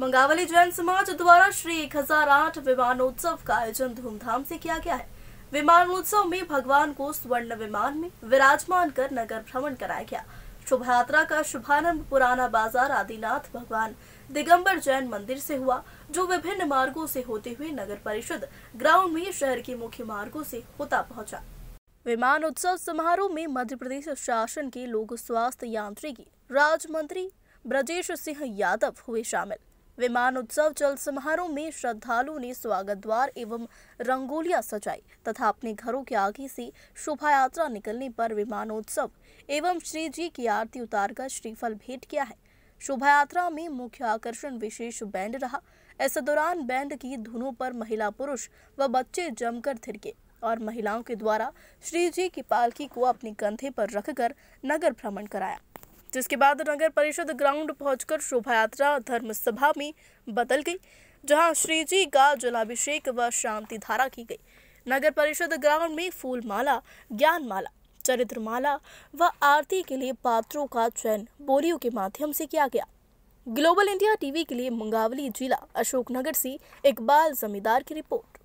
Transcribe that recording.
मंगावली जैन समाज द्वारा श्री एक हजार आठ विमानोत्सव का आयोजन धूमधाम से किया गया है विमानोत्सव में भगवान को स्वर्ण विमान में विराजमान कर नगर भ्रमण कराया गया शोभा यात्रा का शुभारंभ पुराना बाजार आदिनाथ भगवान दिगंबर जैन मंदिर से हुआ जो विभिन्न मार्गों से होते हुए नगर परिषद ग्राउंड में शहर के मुख्य मार्गों से होता पहुंचा विमान उत्सव समारोह में मध्य प्रदेश शासन के लोक स्वास्थ्य यांत्रिकी राज्य मंत्री ब्रजेश सिंह यादव हुए शामिल विमान उत्सव चल समारोह में श्रद्धालुओं ने स्वागत द्वार एवं रंगोलियां सजाई तथा अपने घरों के आगे से शोभा यात्रा निकलने पर विमानोत्सव एवं श्री जी की आरती उतारकर श्रीफल भेंट किया है शोभा यात्रा में मुख्य आकर्षण विशेष बैंड रहा इस दौरान बैंड की धुनों पर महिला पुरुष व बच्चे जमकर थिरके और महिलाओं के द्वारा श्री जी की पालकी को अपने कंधे पर रखकर नगर भ्रमण कराया जिसके बाद नगर परिषद ग्राउंड पहुंचकर शोभा यात्रा धर्म सभा में बदल गई जहां श्री जी का जलाभिषेक व शांति धारा की गई नगर परिषद ग्राउंड में फूल माला ज्ञान माला चरित्र माला व आरती के लिए पात्रों का चयन बोलियों के माध्यम से किया गया ग्लोबल इंडिया टीवी के लिए मुंगावली जिला अशोकनगर से इकबाल जमींदार की रिपोर्ट